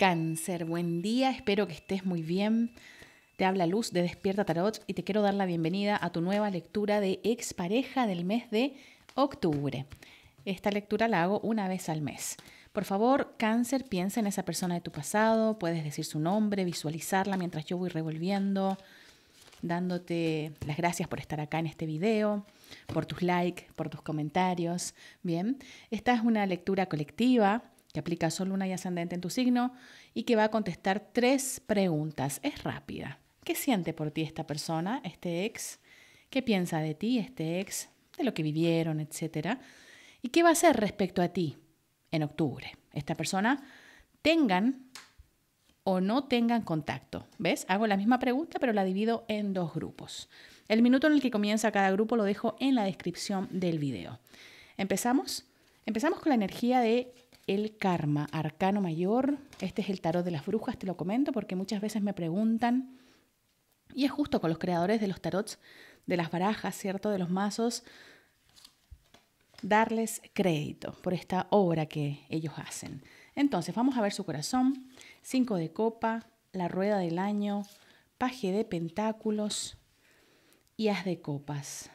Cáncer, buen día, espero que estés muy bien. Te habla Luz de Despierta Tarot y te quiero dar la bienvenida a tu nueva lectura de Expareja del mes de octubre. Esta lectura la hago una vez al mes. Por favor, cáncer, piensa en esa persona de tu pasado, puedes decir su nombre, visualizarla mientras yo voy revolviendo, dándote las gracias por estar acá en este video, por tus likes, por tus comentarios. Bien, esta es una lectura colectiva que aplica solo Luna y ascendente en tu signo y que va a contestar tres preguntas. Es rápida. ¿Qué siente por ti esta persona, este ex? ¿Qué piensa de ti, este ex? ¿De lo que vivieron, etcétera? ¿Y qué va a hacer respecto a ti en octubre? Esta persona tengan o no tengan contacto. ¿Ves? Hago la misma pregunta, pero la divido en dos grupos. El minuto en el que comienza cada grupo lo dejo en la descripción del video. Empezamos. Empezamos con la energía de el karma, arcano mayor. Este es el tarot de las brujas, te lo comento porque muchas veces me preguntan, y es justo con los creadores de los tarots, de las barajas, ¿cierto? De los mazos, darles crédito por esta obra que ellos hacen. Entonces, vamos a ver su corazón, cinco de copa, la rueda del año, paje de pentáculos y as de copas.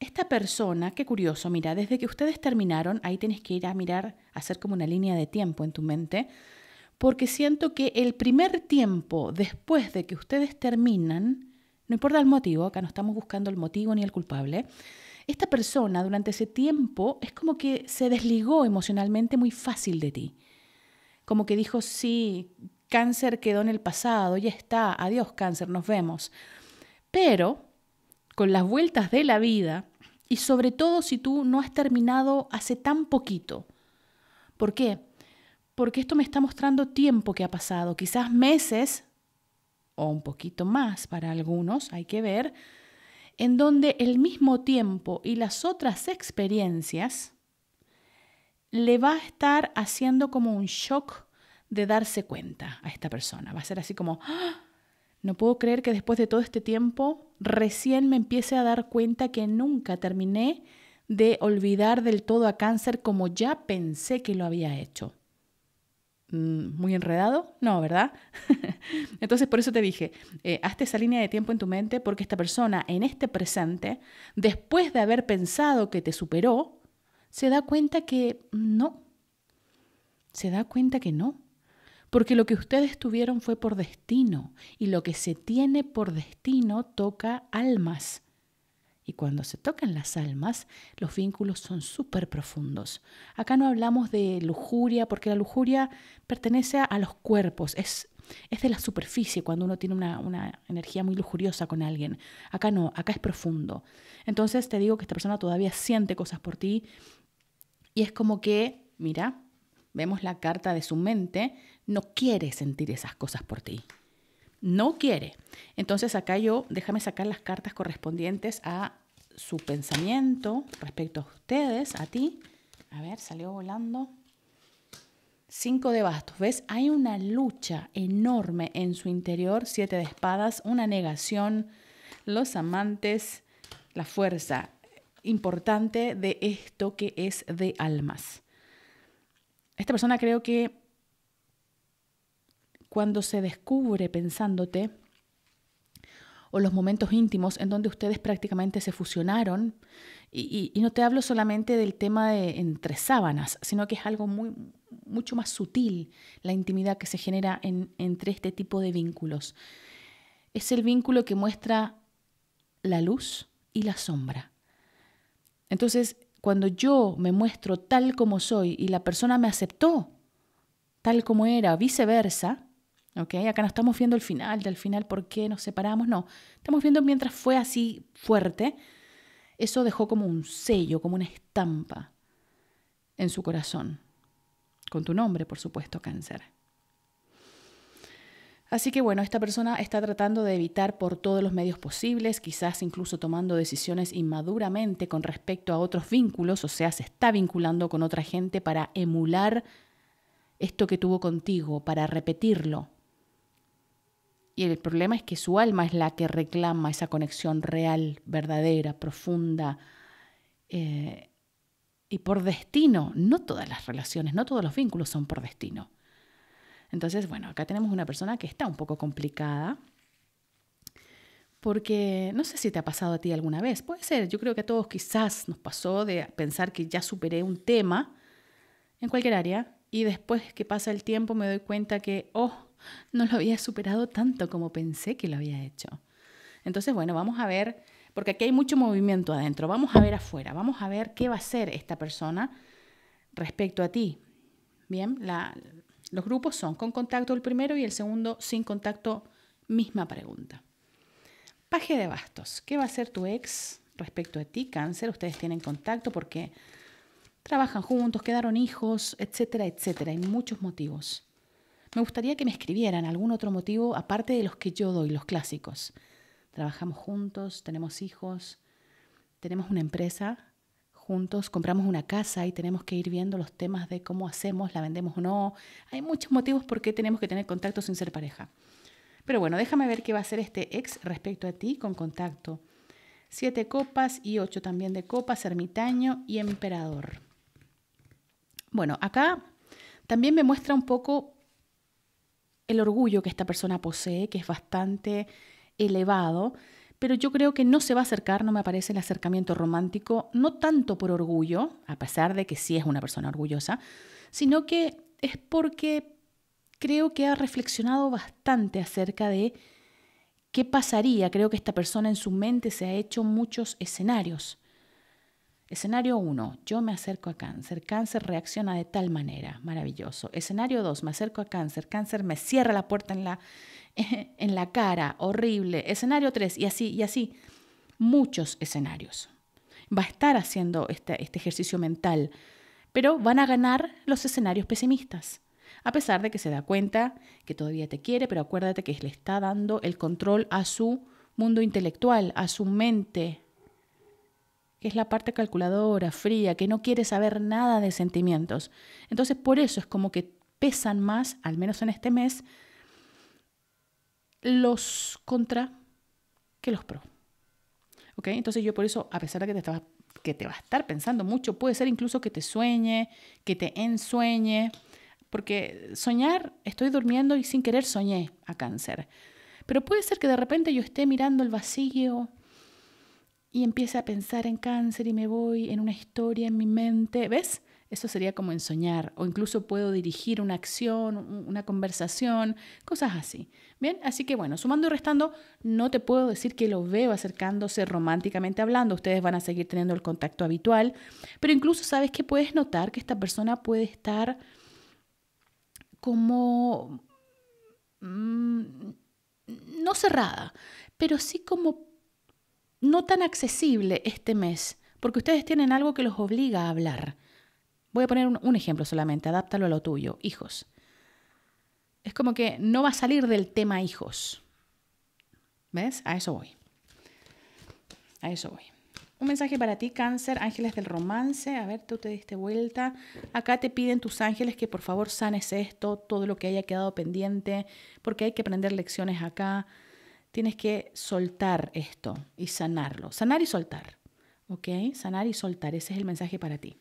Esta persona, qué curioso, mira, desde que ustedes terminaron, ahí tienes que ir a mirar, hacer como una línea de tiempo en tu mente, porque siento que el primer tiempo después de que ustedes terminan, no importa el motivo, acá no estamos buscando el motivo ni el culpable, esta persona durante ese tiempo es como que se desligó emocionalmente muy fácil de ti. Como que dijo, sí, cáncer quedó en el pasado, ya está, adiós cáncer, nos vemos. Pero con las vueltas de la vida, y sobre todo si tú no has terminado hace tan poquito. ¿Por qué? Porque esto me está mostrando tiempo que ha pasado, quizás meses o un poquito más para algunos, hay que ver, en donde el mismo tiempo y las otras experiencias le va a estar haciendo como un shock de darse cuenta a esta persona. Va a ser así como, ¡ah! No puedo creer que después de todo este tiempo recién me empiece a dar cuenta que nunca terminé de olvidar del todo a cáncer como ya pensé que lo había hecho. Mm, ¿Muy enredado? No, ¿verdad? Entonces por eso te dije, eh, hazte esa línea de tiempo en tu mente porque esta persona en este presente, después de haber pensado que te superó, se da cuenta que no. Se da cuenta que no porque lo que ustedes tuvieron fue por destino, y lo que se tiene por destino toca almas. Y cuando se tocan las almas, los vínculos son súper profundos. Acá no hablamos de lujuria, porque la lujuria pertenece a los cuerpos, es, es de la superficie cuando uno tiene una, una, energía muy lujuriosa con alguien. Acá no, acá es profundo. Entonces te digo que esta persona todavía siente cosas por ti y es como que, mira, vemos la carta de su mente, no quiere sentir esas cosas por ti. No quiere. Entonces acá yo, déjame sacar las cartas correspondientes a su pensamiento respecto a ustedes, a ti. A ver, salió volando. Cinco de bastos, ¿ves? Hay una lucha enorme en su interior, siete de espadas, una negación, los amantes, la fuerza importante de esto que es de almas. Esta persona creo que cuando se descubre pensándote, o los momentos íntimos en donde ustedes prácticamente se fusionaron, y, no te hablo solamente del tema de entre sábanas, sino que es algo muy, mucho más sutil la intimidad que se genera entre este tipo de vínculos. Es el vínculo que muestra la luz y la sombra. Entonces, cuando yo me muestro tal como soy y la persona me aceptó tal como era, viceversa, ¿ok? Acá no estamos viendo el final, del final por qué nos separamos, no. Estamos viendo mientras fue así fuerte, eso dejó como un sello, como una estampa en su corazón, con tu nombre, por supuesto, cáncer. Así que bueno, esta persona está tratando de evitar por todos los medios posibles, quizás incluso tomando decisiones inmaduramente con respecto a otros vínculos, o sea, se está vinculando con otra gente para emular esto que tuvo contigo, para repetirlo. Y el problema es que su alma es la que reclama esa conexión real, verdadera, profunda. Eh, y por destino, no todas las relaciones, no todos los vínculos son por destino. Entonces, bueno, acá tenemos una persona que está un poco complicada. Porque no sé si te ha pasado a ti alguna vez. Puede ser, yo creo que a todos quizás nos pasó de pensar que ya superé un tema en cualquier área y después que pasa el tiempo me doy cuenta que, oh, no lo había superado tanto como pensé que lo había hecho. Entonces, bueno, vamos a ver, porque aquí hay mucho movimiento adentro, vamos a ver afuera, vamos a ver qué va a hacer esta persona respecto a ti. Bien, la, los grupos son con contacto el primero y el segundo sin contacto, misma pregunta. Paje de bastos, ¿qué va a hacer tu ex respecto a ti, cáncer? Ustedes tienen contacto porque trabajan juntos, quedaron hijos, etcétera, etcétera. Hay muchos motivos. Me gustaría que me escribieran algún otro motivo aparte de los que yo doy, los clásicos. Trabajamos juntos, tenemos hijos, tenemos una empresa, juntos, compramos una casa y tenemos que ir viendo los temas de cómo hacemos, la vendemos o no. Hay muchos motivos por qué tenemos que tener contacto sin ser pareja. Pero bueno, déjame ver qué va a hacer este ex respecto a ti con contacto. Siete copas y ocho también de copas, ermitaño y emperador. Bueno, acá también me muestra un poco el orgullo que esta persona posee, que es bastante elevado pero yo creo que no se va a acercar, no me parece el acercamiento romántico, no tanto por orgullo, a pesar de que sí es una persona orgullosa, sino que es porque creo que ha reflexionado bastante acerca de qué pasaría. Creo que esta persona en su mente se ha hecho muchos escenarios. Escenario 1, yo me acerco a cáncer, cáncer reacciona de tal manera, maravilloso. Escenario 2, me acerco a cáncer, cáncer me cierra la puerta en la, en la cara, horrible, escenario 3 y así, y así, muchos escenarios. Va a estar haciendo este, este ejercicio mental, pero van a ganar los escenarios pesimistas, a pesar de que se da cuenta que todavía te quiere, pero acuérdate que le está dando el control a su mundo intelectual, a su mente, que es la parte calculadora, fría, que no quiere saber nada de sentimientos. Entonces por eso es como que pesan más, al menos en este mes, los contra que los pro. ¿Ok? Entonces yo por eso, a pesar de que te, estaba, que te va a estar pensando mucho, puede ser incluso que te sueñe, que te ensueñe, porque soñar, estoy durmiendo y sin querer soñé a cáncer. Pero puede ser que de repente yo esté mirando el vacío y empiece a pensar en cáncer y me voy en una historia en mi mente, ¿ves? Eso sería como ensoñar. O incluso puedo dirigir una acción, una conversación, cosas así. Bien, así que bueno, sumando y restando, no te puedo decir que lo veo acercándose románticamente hablando. Ustedes van a seguir teniendo el contacto habitual. Pero incluso sabes que puedes notar que esta persona puede estar como... Mm, no cerrada, pero sí como no tan accesible este mes, porque ustedes tienen algo que los obliga a hablar. Voy a poner un, ejemplo solamente, adáptalo a lo tuyo, hijos. Es como que no va a salir del tema hijos. ¿Ves? A eso voy. A eso voy. Un mensaje para ti, cáncer, ángeles del romance. A ver, tú te diste vuelta. Acá te piden tus ángeles que por favor sanes esto, todo lo que haya quedado pendiente, porque hay que aprender lecciones acá. Tienes que soltar esto y sanarlo. Sanar y soltar. ¿Ok? Sanar y soltar. Ese es el mensaje para ti.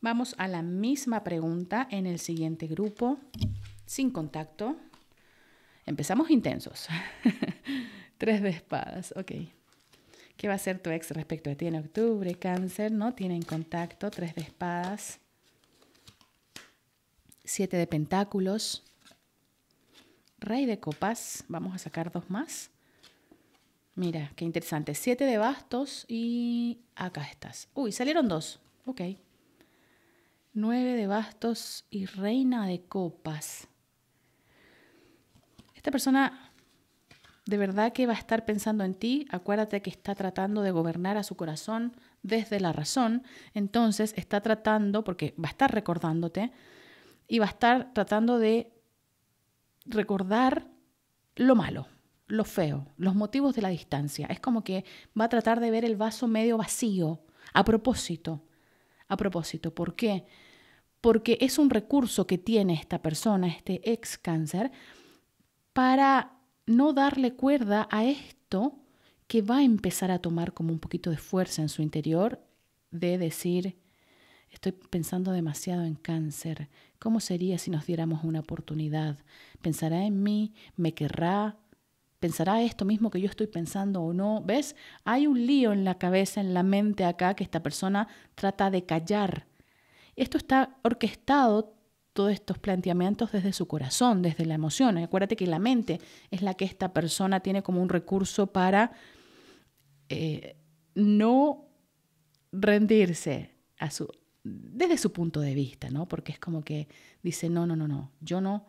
Vamos a la misma pregunta en el siguiente grupo, sin contacto. Empezamos intensos. Tres de espadas, ok. ¿Qué va a ser tu ex respecto a ti en octubre? Cáncer, no tienen contacto. Tres de espadas. Siete de pentáculos. Rey de copas. Vamos a sacar dos más. Mira, qué interesante. Siete de bastos y acá estás. Uy, salieron dos. Ok. Nueve de bastos y reina de copas. Esta persona de verdad que va a estar pensando en ti. Acuérdate que está tratando de gobernar a su corazón desde la razón. Entonces está tratando, porque va a estar recordándote, y va a estar tratando de recordar lo malo, lo feo, los motivos de la distancia. Es como que va a tratar de ver el vaso medio vacío, a propósito. A propósito, ¿por qué? porque es un recurso que tiene esta persona, este ex cáncer, para no darle cuerda a esto que va a empezar a tomar como un poquito de fuerza en su interior, de decir, estoy pensando demasiado en cáncer, ¿cómo sería si nos diéramos una oportunidad? ¿Pensará en mí? ¿Me querrá? ¿Pensará esto mismo que yo estoy pensando o no? ¿Ves? Hay un lío en la cabeza, en la mente acá, que esta persona trata de callar esto está orquestado, todos estos planteamientos desde su corazón, desde la emoción. Acuérdate que la mente es la que esta persona tiene como un recurso para eh, no rendirse a desde su punto de vista, ¿no? Porque es como que dice, no, no, no, no, yo no,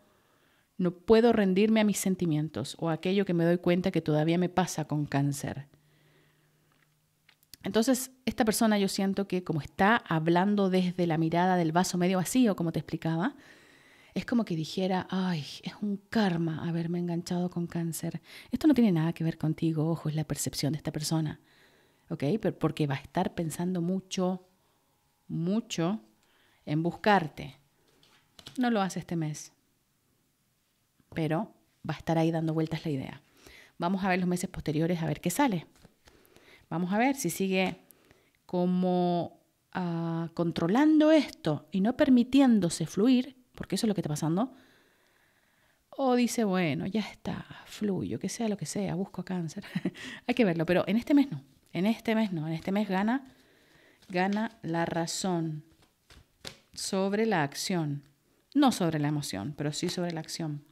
no puedo rendirme a mis sentimientos o a aquello que me doy cuenta que todavía me pasa con cáncer. Entonces, esta persona yo siento que como está hablando desde la mirada del vaso medio vacío, como te explicaba, es como que dijera, ay, es un karma haberme enganchado con cáncer. Esto no tiene nada que ver contigo, ojo, es la percepción de esta persona. ¿Ok? porque va a estar pensando mucho, mucho en buscarte. No lo hace este mes, pero va a estar ahí dando vueltas la idea. Vamos a ver los meses posteriores a ver qué sale. Vamos a ver si sigue como ah, controlando esto y no permitiéndose fluir, porque eso es lo que está pasando. O dice, bueno, ya está, fluyo, que sea lo que sea, busco cáncer. Hay que verlo, pero en este mes no. En este mes no. En este mes gana, gana la razón sobre la acción. No sobre la emoción, pero sí sobre la acción.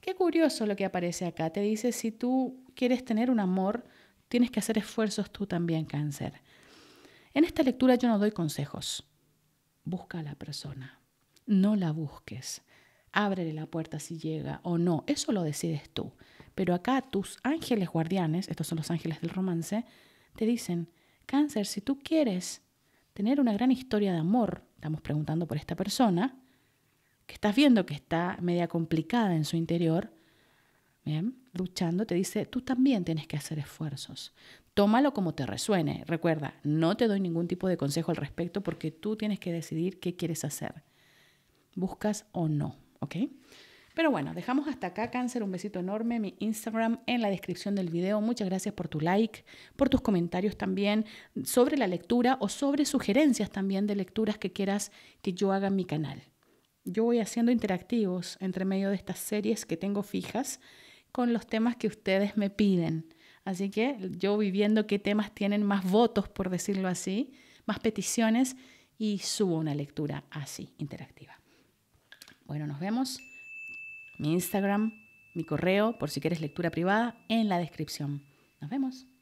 Qué curioso lo que aparece acá. Te dice, si tú quieres tener un amor Tienes que hacer esfuerzos tú también, cáncer. En esta lectura yo no doy consejos. Busca a la persona. No la busques. Ábrele la puerta si llega o no. Eso lo decides tú. Pero acá tus ángeles guardianes, estos son los ángeles del romance, te dicen, cáncer, si tú quieres tener una gran historia de amor, estamos preguntando por esta persona, que estás viendo que está media complicada en su interior, ¿bien? luchando, te dice, tú también tienes que hacer esfuerzos. Tómalo como te resuene. Recuerda, no te doy ningún tipo de consejo al respecto porque tú tienes que decidir qué quieres hacer. Buscas o no, ¿ok? Pero bueno, dejamos hasta acá, Cáncer. Un besito enorme. Mi Instagram en la descripción del video. Muchas gracias por tu like, por tus comentarios también sobre la lectura o sobre sugerencias también de lecturas que quieras que yo haga en mi canal. Yo voy haciendo interactivos entre medio de estas series que tengo fijas con los temas que ustedes me piden. Así que yo viviendo qué temas tienen más votos, por decirlo así, más peticiones, y subo una lectura así, interactiva. Bueno, nos vemos. Mi Instagram, mi correo, por si quieres lectura privada, en la descripción. Nos vemos.